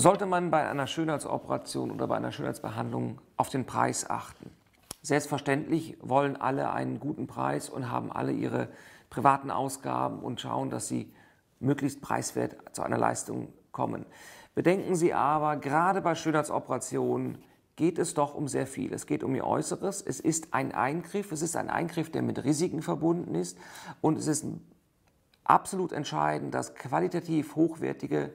sollte man bei einer Schönheitsoperation oder bei einer Schönheitsbehandlung auf den Preis achten. Selbstverständlich wollen alle einen guten Preis und haben alle ihre privaten Ausgaben und schauen, dass sie möglichst preiswert zu einer Leistung kommen. Bedenken Sie aber, gerade bei Schönheitsoperationen geht es doch um sehr viel. Es geht um Ihr Äußeres, es ist ein Eingriff, es ist ein Eingriff, der mit Risiken verbunden ist und es ist absolut entscheidend, dass qualitativ hochwertige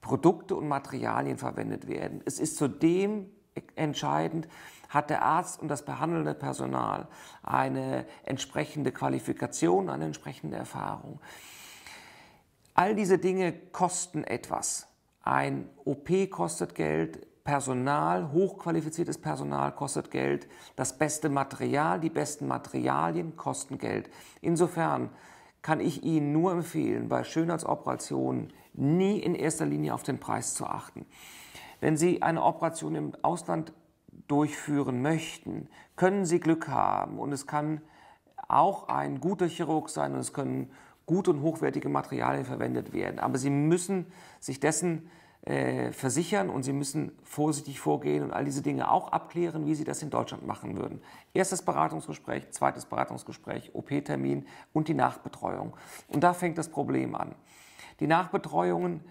Produkte und Materialien verwendet werden. Es ist zudem entscheidend, hat der Arzt und das behandelnde Personal eine entsprechende Qualifikation, eine entsprechende Erfahrung. All diese Dinge kosten etwas. Ein OP kostet Geld, Personal, hochqualifiziertes Personal kostet Geld. Das beste Material, die besten Materialien kosten Geld. Insofern kann ich Ihnen nur empfehlen, bei Schönheitsoperationen nie in erster Linie auf den Preis zu achten. Wenn Sie eine Operation im Ausland durchführen möchten, können Sie Glück haben und es kann auch ein guter Chirurg sein und es können gute und hochwertige Materialien verwendet werden. Aber Sie müssen sich dessen äh, versichern und sie müssen vorsichtig vorgehen und all diese Dinge auch abklären, wie sie das in Deutschland machen würden. Erstes Beratungsgespräch, zweites Beratungsgespräch, OP-Termin und die Nachbetreuung. Und da fängt das Problem an. Die Nachbetreuungen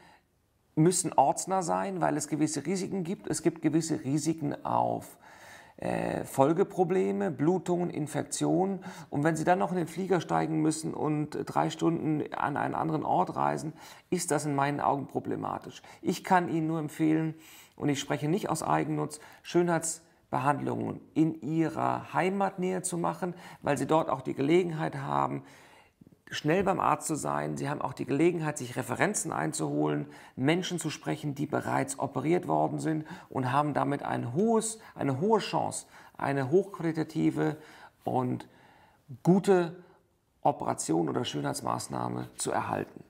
müssen ortsnah sein, weil es gewisse Risiken gibt. Es gibt gewisse Risiken auf äh, äh, Folgeprobleme, Blutungen, Infektionen. Und wenn Sie dann noch in den Flieger steigen müssen und drei Stunden an einen anderen Ort reisen, ist das in meinen Augen problematisch. Ich kann Ihnen nur empfehlen, und ich spreche nicht aus Eigennutz, Schönheits- Behandlungen in ihrer Heimatnähe zu machen, weil sie dort auch die Gelegenheit haben, schnell beim Arzt zu sein. Sie haben auch die Gelegenheit, sich Referenzen einzuholen, Menschen zu sprechen, die bereits operiert worden sind und haben damit ein hohes, eine hohe Chance, eine hochqualitative und gute Operation oder Schönheitsmaßnahme zu erhalten.